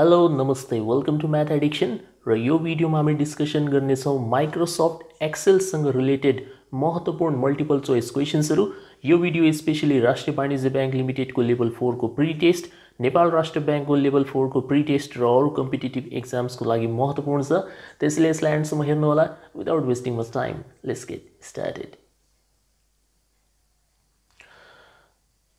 Hello नमस्ते welcome to math addiction र यो भिडियोमा हामी डिस्कसन गर्नेछौँ माइक्रोसफ्ट एक्सेलसँग रिलेटेड महत्त्वपूर्ण मल्टिपल चोइस क्वेसन्सहरू यो भिडियो स्पेसली राष्ट्रिय वाणिज्य ब्याङ्क लिमिटेडको लेभल फोरको प्रिटेस्ट टेस्ट नेपाल राष्ट्र ब्याङ्कको लेभल फोरको प्रिटेस्ट टेस्ट र अरू कम्पिटेटिभ एक्जाम्सको लागि महत्त्वपूर्ण छ त्यसैले यसलाई एन्डसम्म हेर्नुहोला without wasting much time let's get started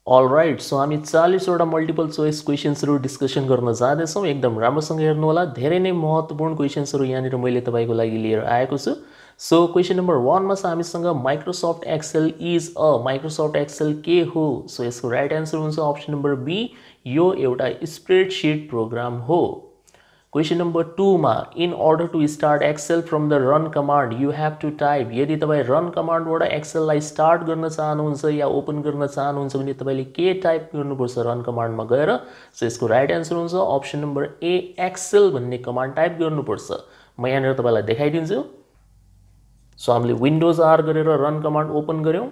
all right so हामी चालिसवटा मल्टिपल चोइस क्वेसन्सहरू डिस्कसन गर्न जाँदैछौँ एकदम राम्रोसँग हेर्नुहोला धेरै नै महत्त्वपूर्ण क्वेसन्सहरू यहाँनिर मैले तपाईँको लागि लिएर आएको छु सो क्वेसन नम्बर वानमा छ हामीसँग Microsoft Excel is a Microsoft Excel के हो सो यसको राइट एन्सर हुन्छ अप्सन नम्बर बी यो एउटा स्प्रेडसिट प्रोग्राम हो क्वेसन नम्बर टूमा in order to start Excel from the run command you have to type यदि तपाईँ रन कमान्डबाट एक्सेललाई स्टार्ट गर्न चाहनुहुन्छ या ओपन गर्न चाहनुहुन्छ भने तपाईँले के टाइप गर्नुपर्छ रन कमान्डमा गएर सो यसको राइट एन्सर हुन्छ अप्सन नम्बर ए एक्सेल भन्ने कमान्ड टाइप गर्नुपर्छ म यहाँनिर तपाईँलाई देखाइदिन्छु सो हामीले विन्डोज आर गरेर रन कमान्ड ओपन गऱ्यौँ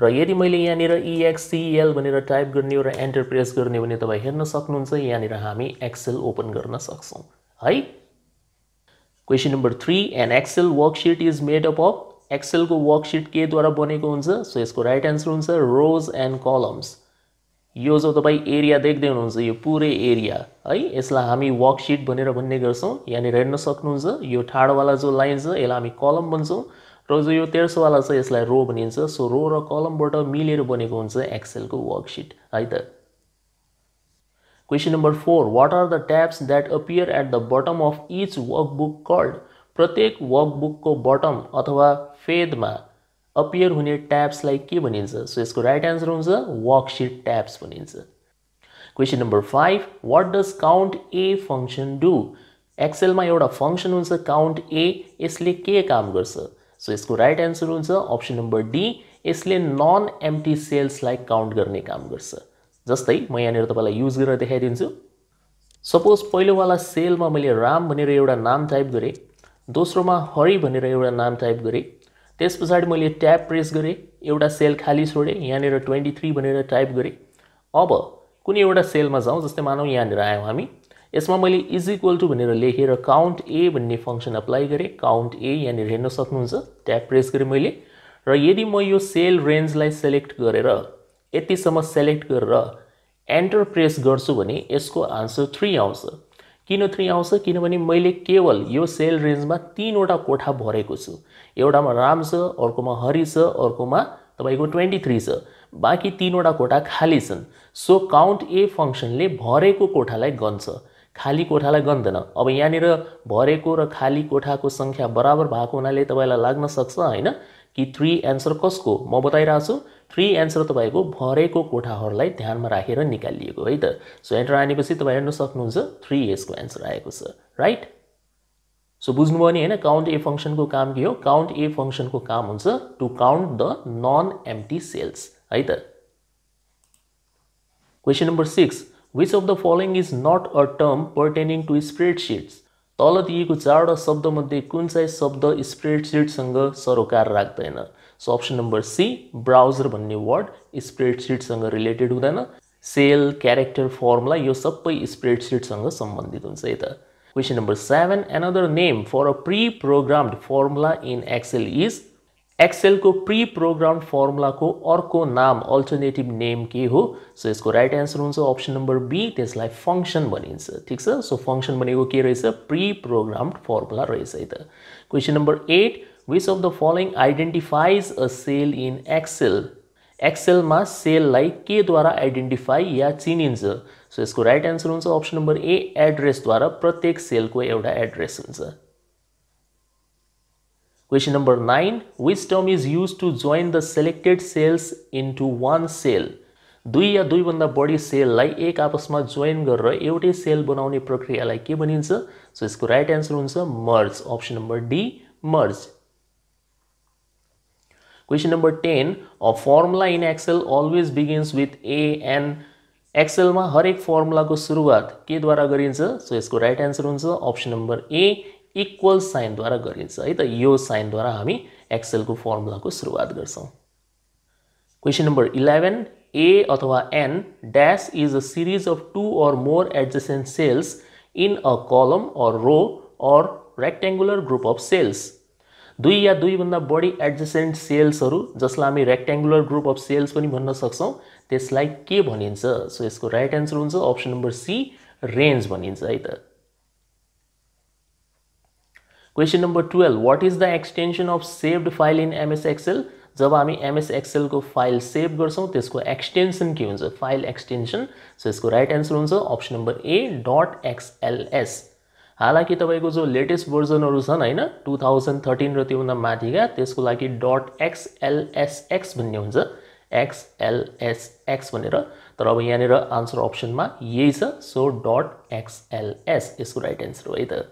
र यदि मैले यहाँनिर इएक्सिएल e भनेर टाइप करने और एन्टर प्रेस गर्ने भने तपाईँ हेर्न सक्नुहुन्छ यहाँनिर हामी ओपन करना सकता हाई question number three and Excel worksheet is made up of Excel को वर्कसिट के द्वारा बने सो इसको राइट एंसर हो रोज एंड कलम्स यो जो तपाईँ एरिया देखते हुनुहुन्छ यो पुरै एरिया हाई इस हमी वर्कसिट भनेर भन्ने गर्छौँ यहाँनिर हेर्न सक्नुहुन्छ यो जो लाइन है इस हम कलम भन्छौँ रोज जो यो तेह्र सौवाला रो भनिन्छ सो रो र कलमबाट मिलेर बनेको हुन्छ को वर्कशीट है त question four what are the tabs that appear at the bottom of each workbook called प्रत्येक वर्कबुक को बटम अथवा में अपियर होने ट्याब्सलाई के भनिन्छ सो इसको राइट एंसर हुन्छ वर्कशीट ट्याब्स भनिन्छ question number five what does count A function do Excel में फङ्सन हुन्छ काउन्ट ए इसलिए के काम गर्छ सो so, इसको right answer option number D इसलिए नन एम्टी सेल्स काउंट करने काम कर जस्तै म तब यूज कर गरेर देखाइदिन्छु सपोज सेल में मैं राम एटा नाम टाइप करें दोसों में हरी एउटा नाम टाइप करें ते पड़ी मैं टैप प्रेस करें एवं सेल खाली छोड़े यहाँ ट्वेंटी थ्री टाइप करें अब एवं सेल में जाऊँ जस्ते मानव यहाँ आयो हमी यसमा मैले इज इक्वल टु भनेर लेखेर काउन्ट ए भन्ने फङ्सन अप्लाई गरेँ काउन्ट ए यहाँनिर हेर्न सक्नुहुन्छ ट्याप प्रेस गरेँ मैले र यदि म यो सेल रेन्जलाई सेलेक्ट गरेर यतिसम्म सेलेक्ट गरेर एन्टर प्रेस गर्छु भने यसको आन्सर थ्री आउँछ किन थ्री आउँछ किनभने मैले केवल यो सेल रेन्जमा तिनवटा कोठा भरेको छु एउटामा राम छ अर्कोमा हरि छ अर्कोमा तपाईँको ट्वेन्टी थ्री छ बाँकी तिनवटा कोठा खाली छन् सो काउन्ट ए फङ्सनले भरेको कोठालाई गन्छ खाली कोठालाई गन्दैन अब यहाँनिर भरेको र खाली कोठाको सङ्ख्या बराबर भएको हुनाले तपाईँलाई लाग्न सक्छ होइन कि थ्री एन्सर कसको म बताइरहेको छु थ्री एन्सर तपाईँको भरेको कोठाहरूलाई ध्यानमा राखेर निकालिएको है त सो एन्टर आनेपछि तपाईँ हेर्नु सक्नुहुन्छ थ्री एसको एन्सर आएको छ राइट सो बुझ्नुभयो नि होइन काउन्ट ए फङ्सनको काम के हो काउन्ट ए फङ्सनको काम हुन्छ to count the non empty cells है त question number six Which of the following is not a term pertaining to spreadsheets? तल दिएको चारवटा शब्दमध्ये कुन चाहिँ शब्द स्प्रेडसिटसँग सरोकार राख्दैन so option number C browser भन्ने वर्ड स्प्रेडसिटसँग रिलेटेड हुँदैन सेल क्यारेक्टर फर्मुला यो सबै स्प्रेडसिटसँग सम्बन्धित हुन्छ है त question number seven another name for a pre programmed formula in Excel is Excel को प्री प्रोग्राम फॉर्मुला को अर्क नाम अल्टरनेटिव नेम के हो सो इसको right answer option number B ते फंक्शन भाई ठीक है सो फंक्शन भनेको के प्री प्रोग्राम फर्मुला रहे question number eight which of the following identifies a cell in Excel Excel में एक्सेलमा के द्वारा आइडेन्टिफाई या चिनी सो इसको right answer option number A address द्वारा प्रत्येक को एउटा एड्रेस हुन्छ Question number 9. Which term is used to join the selected cells into one cell? Dui ya dui banda body cell lai ek apasma join garra evote cell banaune prakriya lai ke bhaninchha? So isko right answer huncha merge. Option number D merge. Question number 10. A formula in Excel always begins with A and Excel ma har ek formula ko shuruat ke dwara garinchha? So isko right answer huncha option number A equal sign द्वारा गरिन्छ है त यो साइनद्वारा हामी को फर्मुलाको सुरुवात गर्छौँ question number eleven A अथवा N dash is a series of two or more adjacent cells in a column or रो और रेक्ट्याङ्गुलर ग्रुप अफ सेल्स दुई या भाग बड़ी एडजसेन्ट सेल्स जिस हामी रेक्ट्याङ्गुलर ग्रुप अफ सेल्स पनि भन्न सकता के भाई सो इसको right answer option number C रेन्ज भाई तो question number twelve what is the extension of saved file in MS Excel जब हम एमएस को फाइल सेव कर एक्सटेंशन एक्सटेन्सन के हुन्छ फाइल एक्सटेंशन सो इसको राइट एंसर हुन्छ नंबर ए डट एक्सएलएस हालांकि तब को जो लेटेस्ट वर्जन है टू थाउजेंड थर्टीन रो र त्योभन्दा माथिका को लगी डट एक्सएलएसएक्स भाई एक्सएलएसएक्स तर अब यहाँ आंसर ऑप्शन में यही सो डट एक्सएलएस इसको राइट एंसर हो तो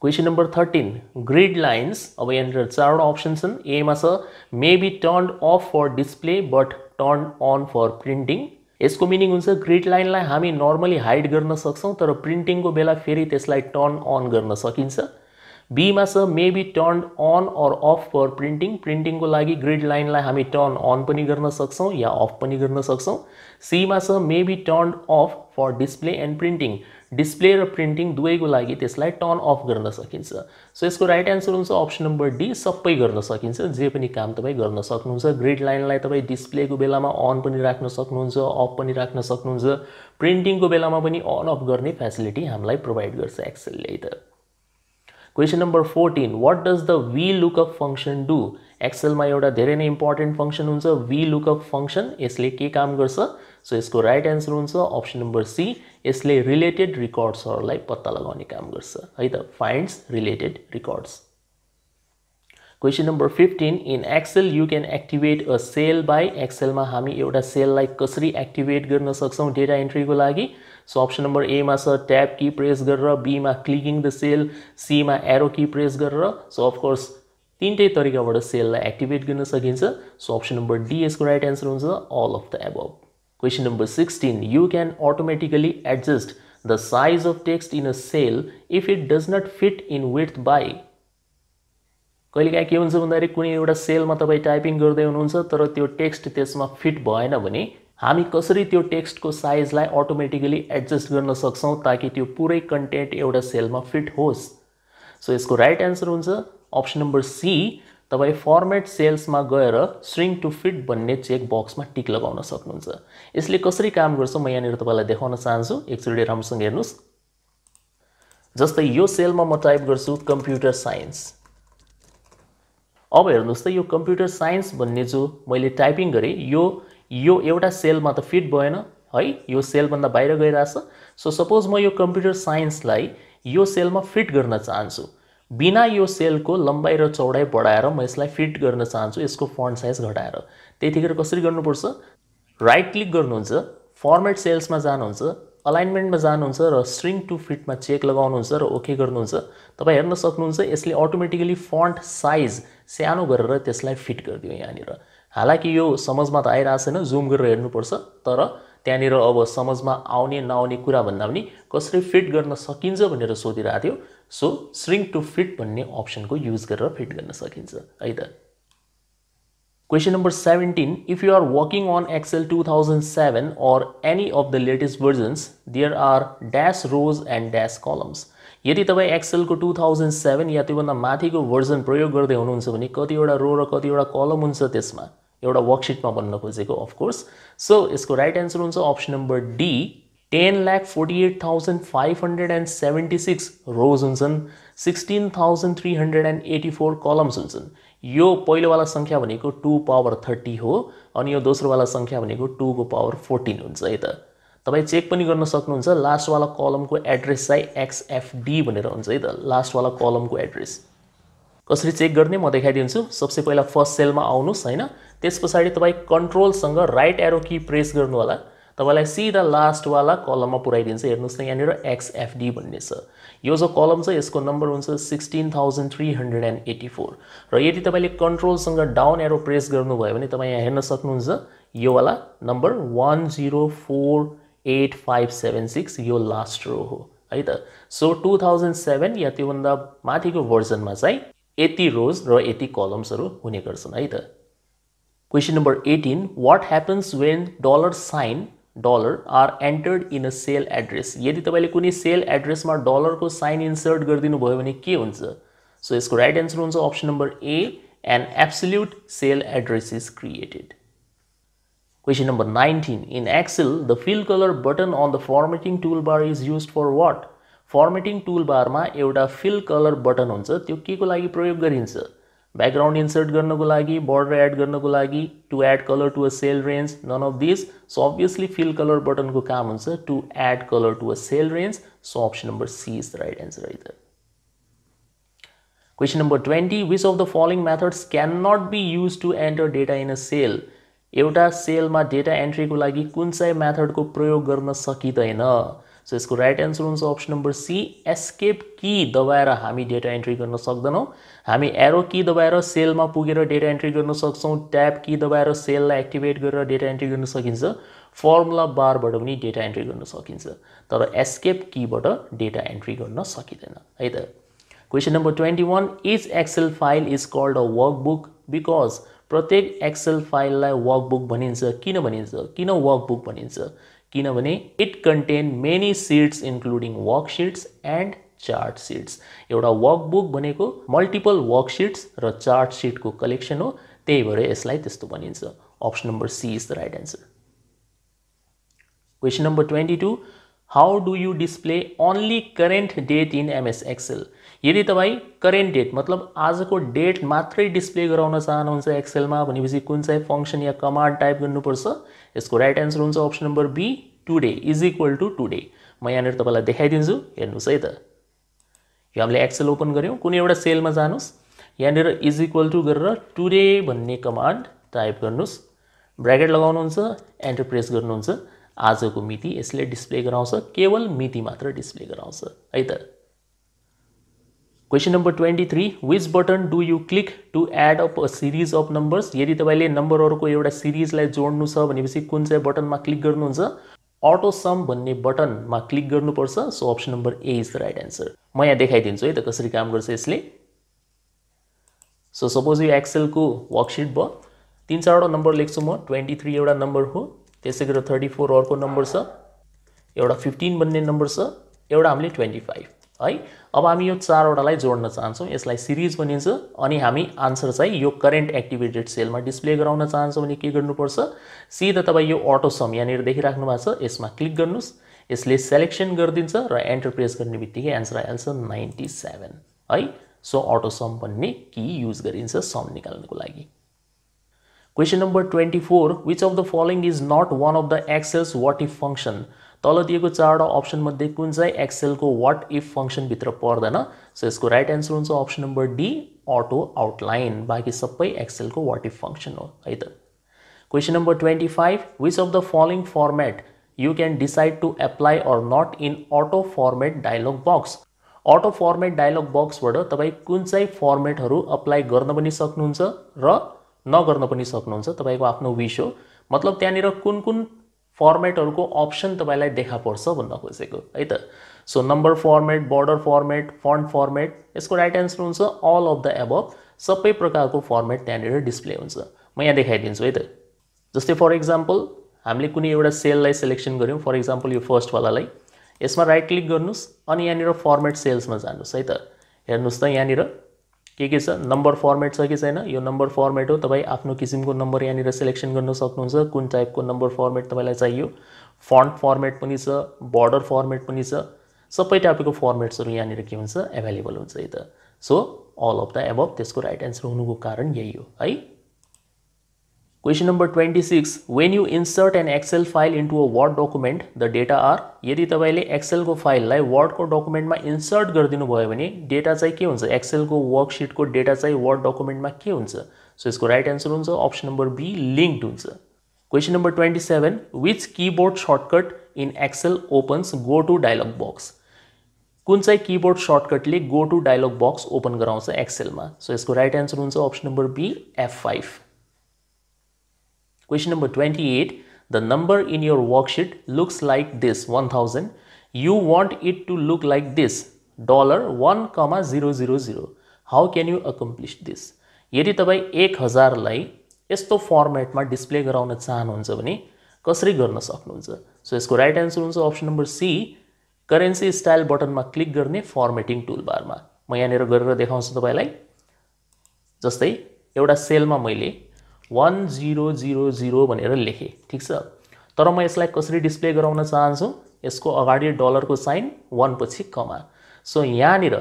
question number thirteen grid lines अब यहाँ चार अप्सन ए में may be turn off for display but turn on for printing इसको मिनिंग हो ग्रिड लाइन हमी नर्मली हाइड कर सकता तर प्रिंटिंग को बेला फिर टर्न अन कर सकता बी में may be turn on or off for printing printing को लगी ग्रिड लाइन हमी टर्न अन भी कर सकता या अफ भी कर सकता सी में may be turn off for display and printing display र प्रिन्टिङ दुवैको लागि त्यसलाई टर्न अफ गर्न सकिन्छ सो यसको राइट एन्सर हुन्छ अप्सन नम्बर डी सबै गर्न सकिन्छ जे पनि काम तपाईँ गर्न सक्नुहुन्छ ग्रिड लाइनलाई तपाईँ डिस्प्लेको बेलामा अन पनि राख्न सक्नुहुन्छ अफ पनि राख्न सक्नुहुन्छ प्रिन्टिङको बेलामा पनि अन अफ गर्ने फेसिलिटी हामीलाई प्रोभाइड गर्छ एक्सेलले त question number fourteen what does the V lookup function do एक्सेलमा एउटा धेरै नै इम्पोर्टेन्ट फङ्सन हुन्छ वी लुकअप फङ्सन यसले के काम गर्छ सो यसको राइट एन्सर हुन्छ अप्सन नम्बर सी यसले रिलेटेड रेकर्ड्सहरूलाई पत्ता लगाउने काम गर्छ है त finds related records question number fifteen in Excel you can activate a cell by एक्सेलमा हामी एउटा सेललाई कसरी एक्टिभेट गर्न सक्छौँ डेटा एन्ट्रीको लागि सो अप्सन नम्बर एमा छ ट्याब कि प्रेस गरेर बीमा क्लिकिङ द सेल सीमा एरो कि प्रेस गरेर सो अफकोर्स तिनटै तरिकाबाट सेललाई एक्टिभेट गर्न सकिन्छ सो अप्सन नम्बर डी यसको राइट एन्सर हुन्छ all of the above question number sixteen you can automatically adjust the size of text in a cell if it does not fit in with by कहिलेकाहीँ के हुन्छ भन्दाखेरि कुनै एउटा सेलमा तपाईँ टाइपिङ गर्दै हुनुहुन्छ तर त्यो टेक्स्ट त्यसमा फिट भएन भने हामी कसरी त्यो टेक्स्टको साइजलाई अटोमेटिकली एडजस्ट गर्न सक्छौँ ताकि त्यो पुरै कन्टेन्ट एउटा सेलमा फिट होस् सो यसको राइट एन्सर हुन्छ अप्सन नम्बर सी तपाईँ फर्मेट सेल्समा गएर स्ट्रिङ टु फिट भन्ने चेक बक्समा टिक लगाउन सक्नुहुन्छ यसले कसरी काम गर्छ म यहाँनिर तपाईँलाई देखाउन चाहन्छु एकचोटि राम्रोसँग हेर्नुहोस् जस्तै यो सेलमा म टाइप गर्छु कम्प्युटर साइन्स अब हेर्नुहोस् त यो कम्प्युटर साइन्स भन्ने जो मैले टाइपिङ गरेँ यो यो एउटा सेलमा त फिट भएन है यो सेलभन्दा बाहिर गइरहेछ सो सपोज म यो कम्प्युटर साइन्सलाई यो सेलमा फिट गर्न चाहन्छु बिना यो सेलको लम्बाइ र चौडाइ बढाएर म यसलाई फिट गर्न चाहन्छु यसको फन्ट साइज घटाएर त्यतिखेर कसरी गर्नुपर्छ राइट क्लिक गर्नुहुन्छ फर्मेट सेल्समा जानुहुन्छ अलाइनमेन्टमा जानुहुन्छ र स्ट्रिङ टु फिटमा चेक लगाउनुहुन्छ र ओके गर्नुहुन्छ तपाईँ हेर्न सक्नुहुन्छ यसले अटोमेटिकली फन्ट साइज सानो गरेर त्यसलाई फिट गरिदियो यहाँनिर हालाकि यो समझमा त आइरहेको छैन जुम गरेर हेर्नुपर्छ तर त्यहाँनिर अब समझमा आउने नआउने कुरा भन्दा पनि कसरी फिट गर्न सकिन्छ भनेर सोधिरहेको थियो सो स्रिंग टू फिट भन्ने को यूज कर फिट कर सकता हाई त number seventeen if you are working on Excel two thousand seven or any of the latest versions there are dash rows and dash columns यदि तब एक्सएल को टू थाउजेंड सेवेन या तो मथि को वर्जन प्रयोग करते हुनुहुन्छ कतिवटा रो र कतिवटा कलम हुन्छ त्यसमा एउटा वर्कसिटमा भन्न खोजे अफकोर्स सो इसको right answer option option D ten forty eight thousand five hundred and seventy six rows हुन्छन् sixteen thousand three hundred and eighty four columns हुन्छन् यो पहिलोवाला सङ्ख्या भनेको टु पावर थर्टी हो अनि यो दोस्रोवाला सङ्ख्या भनेको टूको पावर फोर्टिन हुन्छ है त तपाईँ चेक पनि गर्न सक्नुहुन्छ लास्टवाला कलमको एड्रेस चाहिँ एक्सएफडी भनेर हुन्छ है त लास्टवाला कलमको एड्रेस कसरी चेक गर्ने म देखाइदिन्छु सबसे पहिला फर्स्ट सेलमा आउनुहोस् होइन त्यस पछाडि तपाईँ कन्ट्रोलसँग राइट एरो कि प्रेस गर्नु होला तपाईँलाई सिधा लास्टवाला कलममा पुऱ्याइदिन्छ हेर्नुहोस् न यहाँनिर एक्सएफडी भन्ने छ यो जो कलम छ यसको नम्बर हुन्छ sixteen thousand three hundred and eighty four र यदि तपाईँले कन्ट्रोलसँग डाउन एरो प्रेस गर्नुभयो भने तपाईँ यहाँ हेर्न सक्नुहुन्छ योवाला number one zero four eight five seven six यो लास्ट रो हो है त सो टु थाउजन्ड सेभेन या त्योभन्दा माथिको भर्जनमा चाहिँ यति रोज र यति कलम्सहरू हुने गर्छन् है त question number eighteen what happens when dollar sign dollar are entered in a cell address यदि तब कुनै सेल एड्रेसमा को साइन इंसर्ट कर दून भने के हुन्छ सो इसको right answer option number A an absolute cell address is created question number nineteen in Excel the fill colour button on the formatting tool bar is use for what tool tool में एटा feel colour button हो को प्रयोग background insert गर्नको लागि border add गर्नको लागि to add color to a cell range none of these so obviously fill color button को काम हुन्छ to add color to a cell range so option number C is the right answer right there. Question number 20 which of the following methods cannot be used to enter data in a cell एउटा सेलमा data एन्ट्रीको लागि कुन चाहिँ मेथडको प्रयोग गर्न सकिँदैन so यसको right answer हुन्छ option number C escape key दबाएर हामी डेटा एन्ट्री गर्न सक्दैनौँ हामी एरो कि दबाएर सेलमा पुगेर डेटा एन्ट्री गर्न सक्छौँ ट्याब कि दबाएर सेललाई एक्टिभेट गरेर डेटा एन्ट्री गर्न सकिन्छ फर्मुला बारबाट पनि डेटा एन्ट्री गर्न सकिन्छ तर एस्केप किबाट डेटा एन्ट्री गर्न सकिँदैन है त question number twenty one is Excel file is called a workbook because प्रत्येक एक्सेल फाइललाई वर्कबुक भनिन्छ किन भनिन्छ किन वर्कबुक भनिन्छ किनभने it contain many sheets including worksheets and chart sheets एउटा वर्कबुक भनेको मल्टिपल वर्कसिट्स र चार्ट सिटको कलेक्सन हो त्यही भएर यसलाई त्यस्तो भनिन्छ option number C is the right answer question number twenty two how do you display only current date in MS Excel यदि तपाईँ करेन्ट डेट मतलब आजको डेट मात्रै डिस्प्ले गराउन चाहनुहुन्छ एक्सेलमा भनेपछि कुन चाहिँ फङ्सन या कमान्ड टाइप गर्नुपर्छ इसको राइट एंसर होगा option number B today is equal to today मैं यहाँ तपाईँलाई देखाइदिन्छु हेर्नुहोस् है त यो हामीले एक्सेल ओपन गऱ्यौँ कुनै एउटा सेलमा इज इक्वल टू कर टुडे भन्ने कमान्ड टाइप कर ब्रैकेट लगन एंटर प्रेस आज को मिति इसलिए डिस्प्ले गराउँछ केवल मिति मात्र डिस्प्ले गराउँछ हाई त question number twenty three which button do you click to add up a series of numbers यदि तपाईँले नम्बरहरूको एउटा सिरिजलाई जोड्नु छ भनेपछि कुन चाहिँ बटनमा क्लिक गर्नुहुन्छ अटो सम भन्ने बटनमा क्लिक गर्नुपर्छ so option number A is the right answer म यहाँ देखाइदिन्छु है त कसरी काम गर्छ यसले सो सपोज यो एक्सेलको वर्कसिट भयो तिन चारवटा नम्बर लेख्छु म ट्वेन्टी थ्री एउटा नम्बर हो त्यसै गरेर थर्टी फोर अर्को नम्बर छ एउटा फिफ्टिन भन्ने नम्बर छ एउटा हामीले ट्वेन्टी फाइभ हाई अब हम यह चार वाला चाहन्छौँ यसलाई सिरिज भनिन्छ अनि हमी आंसर चाहिए यह करेन्ट एक्टिवेटेड सेल में डिस्प्ले करा चाहूँ के गर्नुपर्छ सिधा तब यह अटोसम यहाँ देखी भएको इसमें क्लिक कर इसलिए सिलेक्शन कर र रेस प्रेस गर्ने बित्तिकै एन्सर नाइन्टी सैवेन हाई सो अटोसम भन्ने कि कर सम निकाल्नुको लागि question number twenty four which of the following is not one of the Excel's what if तल दिएको अप्सन मध्य कुन एक्सएल को व्हाट इफ फंक्शन भि पर्दन सो इसको right answer option number D auto outline बाकी सब एक्सएल को व्हाट इफ फंक्शन हो हाई त number twenty five which of the following format you can decide to apply or not in auto format dialog box auto format dialog box तब कुछ चाहिँ फर्मेटहरू apply कर सकूँ र नगर्न सकूँ तब को आपको विश हो मतलब तैने कुन कुन फर्मेटहरूको अप्सन तपाईँलाई देखा पर्छ भन्न खोजेको है त so number format border format font format यसको राइट एन्सर हुन्छ अल अफ द एबभ सबै प्रकारको फर्मेट त्यहाँनिर डिस्प्ले हुन्छ म यहाँ देखाइदिन्छु है त जस्तै फर इक्जाम्पल हामीले कुनै एउटा सेललाई सेलेक्सन गऱ्यौँ फर इक्जाम्पल यो फर्स्टवालालाई यसमा राइट क्लिक गर्नुहोस् अनि यहाँनिर फर्मेट सेल्समा जानुहोस् है त हेर्नुहोस् त यहाँनिर के के छ नम्बर फर्मेट छ कि छैन यो नम्बर फर्मेट हो तपाईँ आफ्नो किसिमको नम्बर यहाँनिर सेलेक्सन गर्न सक्नुहुन्छ कुन टाइपको नम्बर फर्मेट तपाईँलाई चाहियो फन्ट फर्मेट पनि छ बोर्डर फर्मेट पनि छ सबै टाइपको फर्मेट्सहरू यहाँनिर के हुन्छ एभाइलेबल हुन्छ है त so all of the above त्यसको राइट एन्सर हुनुको कारण यही हो है question number twenty six when you insert an Excel file into a word document the data are यदि तब एक्सएल को फाइल एक्सेलको को डकुमेंट में इन्सर्ट दून भने डेटा चाहिए के को वर्कशीट को डेटा चाहिए वर्ड डकुमेंट में के हो सो इसको right answer option number B linked हो question number twenty seven which keyboard shortcut in Excel opens go to dialog box कुन कीबोर्ड सर्टकट ले go to dialog box open Excel में so इसको right answer option number B F five Question number 28. The number in your worksheet looks like this 1000. You want it to look like this dollar 1 comma 000. How can you accomplish this? यदि तपाईँ एक हजारलाई यस्तो फर्मेटमा display गराउन चाहनुहुन्छ भने कसरी गर्न सक्नुहुन्छ सो यसको राइट एन्सर हुन्छ option number C currency style बटनमा क्लिक गर्ने फर्मेटिङ टुलबारमा म यहाँनिर गरेर देखाउँछु तपाईँलाई जस्तै एउटा सेलमा मैले वान जिरो जिरो जिरो भनेर लेखेँ ठिक छ तर म यसलाई कसरी डिस्प्ले गराउन चाहन्छु यसको अगाडि डलरको साइन वान पछि कमा सो यहाँनिर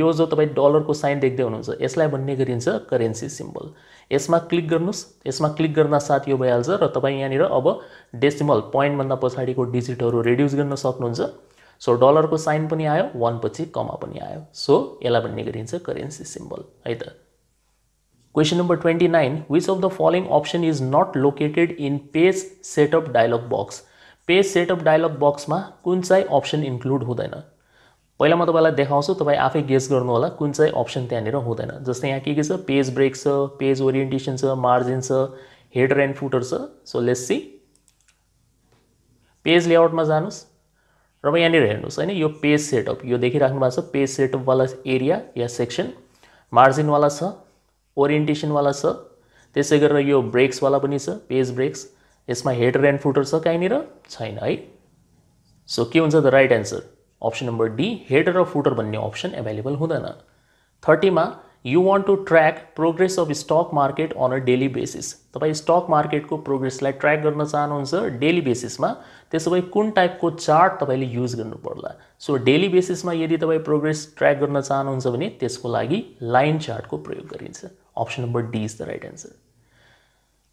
यो जो तपाईँ डलरको साइन देख्दै हुनुहुन्छ यसलाई भन्ने गरिन्छ करेन्सी सिम्बल यसमा क्लिक गर्नुहोस् यसमा क्लिक गर्दा साथ यो भइहाल्छ र तपाईँ यहाँनिर अब डेसिमल पोइन्टभन्दा पछाडिको डिजिटहरू रेड्युस गर्न सक्नुहुन्छ सो डलरको साइन पनि आयो वान पछि कमा पनि आयो सो यसलाई भन्ने गरिन्छ करेन्सी सिम्बल है त Question number 29. Which of the following option is not located in page setup dialog box? Page setup dialog बक्समा कुन चाहिँ अप्सन इन्क्लुड हुँदैन पहिला म तपाईँलाई देखाउँछु तपाईँ आफै गेस गर्नु होला कुन चाहिँ अप्सन त्यहाँनिर हुँदैन जस्तै यहाँ के के छ पेज ब्रेक छ पेज ओरिएन्टेसन छ मार्जिन छ हेडर एन्ड फुटर छ सो लेट्स सी पेज लेआउटमा जानुहोस् र यहाँनिर हेर्नुहोस् होइन यो पेज सेटअप यो देखिराख्नु भएको छ पेज सेटअपवाला एरिया या सेक्सन मार्जिनवाला छ ओरिएन्टेसनवाला छ त्यसै गरेर यो ब्रेक्सवाला पनि छ पेज ब्रेक्स यसमा हेडर एन्ड फुटर छ कहीँनिर छैन है सो के हुन्छ the right answer option number D header र फुटर भन्ने अप्सन एभाइलेबल हुँदैन थर्टीमा you want to track progress of stock market on a daily basis तपाईँ स्टक मार्केटको प्रोग्रेसलाई ट्र्याक गर्न चाहनुहुन्छ डेली बेसिसमा त्यसो भए कुन टाइपको चार्ट तपाईँले युज गर्नु पर्ला सो डेली बेसिसमा यदि तपाईँ प्रोग्रेस ट्र्याक गर्न चाहनुहुन्छ भने त्यसको लागि लाइन चार्टको प्रयोग गरिन्छ option number D is the right answer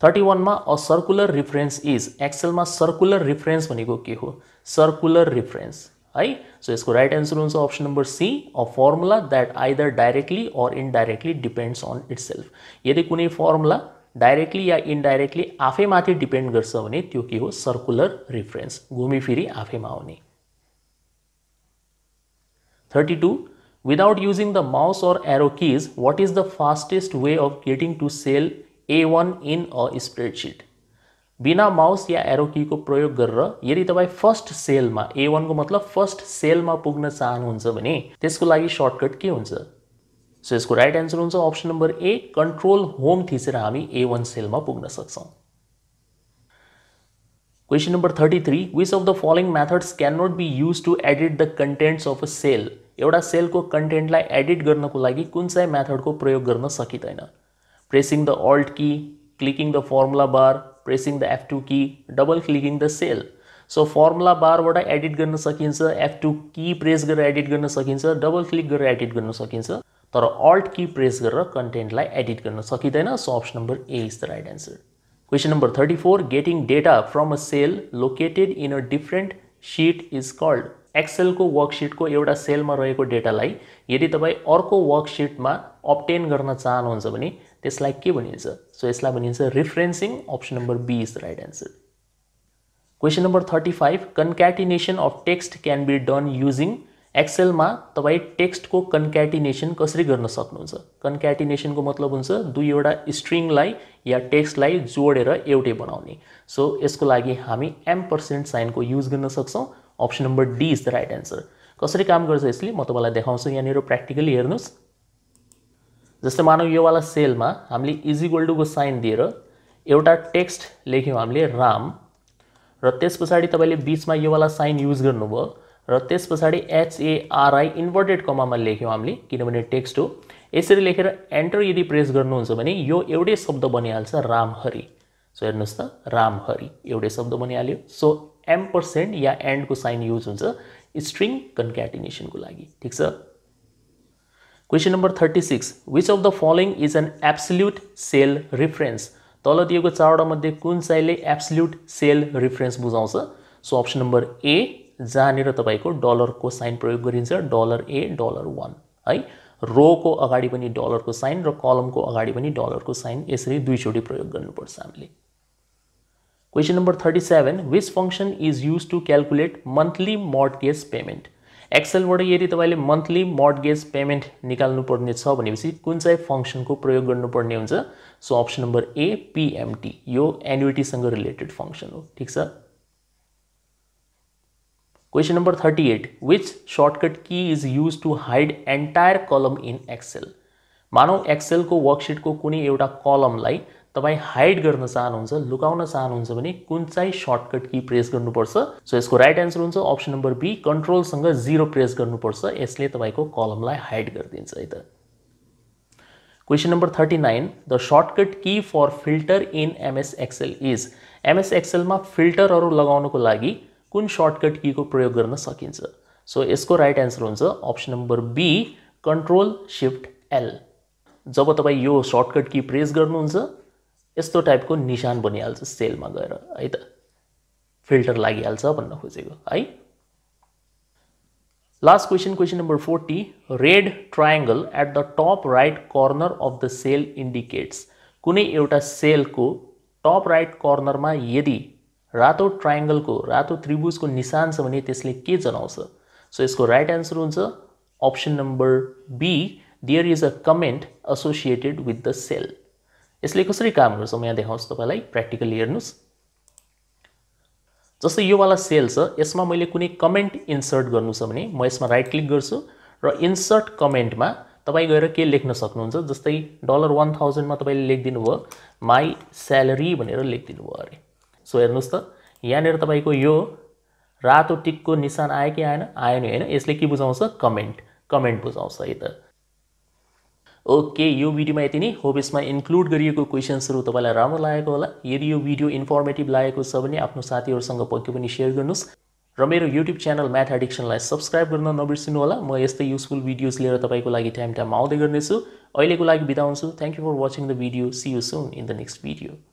thirty one में a circular reference is Excel में सर्कुलर रिफरेंस के हो सर्कुलर रिफरेंस हाई सो इसको right answer option number C a formula that either directly or indirectly depends on itself यदि कुछ formula directly या indirectly आपेमा डिपेंड कर सर्कुलर रिफरेंस घूमी फिरी आपने thirty two Without using the mouse or arrow keys, what is the fastest way of getting to cell A1 in a spreadsheet? Bina mouse ya arrow key ko prayog garra, yari tabai first cell ma, A1 ko matlab first cell ma pugna chan huncha bani, tesko lagi shortcut ke huncha? So, isko right answer huncha option number A, control home thisera hami A1 cell ma pugna saksan. Question number 33, which of the following methods cannot be used to edit the contents of a cell? एउटा सेलको कन्टेन्टलाई edit गर्नको लागि कुन चाहिँ मेथडको प्रयोग गर्न सकिँदैन pressing the alt key clicking the formula bar pressing the F two key double clicking the cell so formula बारबाट edit गर्न सकिन्छ एफ टू कि प्रेस गरेर एडिट गर्न सकिन्छ डबल क्लिक गरेर एडिट गर्न सकिन्छ तर अल्ट कि प्रेस गरेर कन्टेन्टलाई एडिट गर्न सकिँदैन so option number A is the right answer question number thirty four getting data from a cell located in a different sheet is called Excel को को वर्कसिटको सेल में रहकर डेटालाई यदि अर्क अर्को में अप्टेन करना चाहूँ भने के भाई सो इस भाई referencing option number B is right answer question number thirty five concatenation of text can be done using में तब टेक्स्ट को कनकैटिनेसन कसरी कर सकूँ सक्नुहुन्छ को मतलब होता दुईवटा स्ट्रिंग या टेक्स्ट जोड़े एवटे बनाने सो so, यसको एम पर्सेंट साइन को यूज कर सकता option number D is the right answer कसरी काम कर गर्छ यसले म तपाईँलाई देखाउँछु यहाँनिर प्र्याक्टिकली हेर्नुहोस् जस्तै मानौँ में हमें इजी गोल्डू को साइन दिए एटा टेक्स्ट लेख्य हमें राम र त्यस पछाडि तपाईँले बिचमा योवाला साइन यूज गर्नुभयो र त्यस पछाडि एचएआरआई इन्भर्टेड कमामा लेख्यौँ हामीले किनभने टेक्स्ट हो इसी लेखेर एन्टर यदि प्रेस करूँ भने यो एउटै शब्द बनिहाल्छ रामहरि सो हेर्नुहोस् त रामहरि एउटै शब्द बनिहाल्यो सो एम पर्सेन्ट या एन्डको साइन युज हुन्छ स्ट्रिङ कन्क्याटिनेसनको लागि ठिक छ question number thirty six which of the following is an absolute cell reference तल दिएको चारवटा मध्ये कुन चाहिँले एब्सल्युट सेल रिफरेन्स बुझाउँछ सो अप्सन नम्बर ए जहाँनिर तपाईँको डलरको साइन प्रयोग गरिन्छ डलर ए डलर वान है रोको अगाडि पनि डलरको साइन र कलमको अगाडि पनि डलरको साइन यसरी दुईचोटि प्रयोग गर्नुपर्छ हामीले Question number 37. Which function is used to calculate monthly mortgage payment? Excel वड़े येरी तवाले monthly mortgage payment निकालनु पड़ने चाहो बने विसी कुन चाहे function को प्रयोग गरनु पड़ने हुँँज So option number A, PMT, यो annuity संग related function हो, ठीक सा? Question number 38. Which shortcut key is used to hide entire column in Excel? मानों Excel को worksheet को कुनी एवटा column लाई तब हाइड कर चाहूँ लुकाउन चाहूँ भी कुछ चाहिँ सर्टकट की प्रेस कर सो इसको right answer option number B B संग जीरो प्रेस गर्नुपर्छ यसले तपाईँको कलमलाई हाइड गरिदिन्छ है त thirty nine the shortcut key for filter in MS Excel is MS filter लगन को लगी कुछ सर्टकट को प्रयोग कर सकता सो इसको right answer option number B control shift L जब तब यह सर्टकट की प्रेस करूँ टाइप को निशान बनिहाल्छ में गए हाई त फिल्टर लगी हाल भोजे हाई last question question number forty red triangle at the top right corner of the cell कुने एटा सेल को टप राइट कर्नर में यदि रातो को रातो को निशान छ के जनाउँछ सो इसको right answer option number B there is a comment associated with the cell यसले कसरी काम गर्छ म यहाँ देखाउँछु तपाईँलाई प्र्याक्टिकली हेर्नुहोस् जस्तै योवाला सेल छ यसमा मैले कुनै कमेन्ट इन्सर्ट गर्नु छ भने म यसमा राइट क्लिक गर्छु र इन्सर्ट कमेन्टमा तपाईँ गएर के लेख्न सक्नुहुन्छ जस्तै डलर वान थाउजन्डमा तपाईँले लेखिदिनु भयो माई स्यालेरी भनेर लेखिदिनु भयो अरे सो हेर्नुहोस् त यहाँनिर तपाईँको यो रातो टिकको निशान आयो कि आएन आएन होइन यसले के बुझाउँछ कमेन्ट कमेन्ट बुझाउँछ है त ओके यो भिडियोमा यति नै होप यसमा इन्क्लुड गरिएको क्वेसन्सहरू तपाईँलाई राम्रो लागेको होला यदि यो भिडियो इन्फर्मेटिभ लागेको छ भने आफ्नो साथीहरूसँग पक्कै पनि सेयर गर्नुहोस् र मेरो युट्युब च्यानल म्याथ एडिक्सनलाई सब्सक्राइब गर्न नबिर्सिनु होला म यस्तै युजफुल भिडियोज लिएर तपाईँको लागि टाइम टाइम आउँदै गर्नेछु अहिलेको लागि बिताउँछु thank you for watching the video see you soon in the next video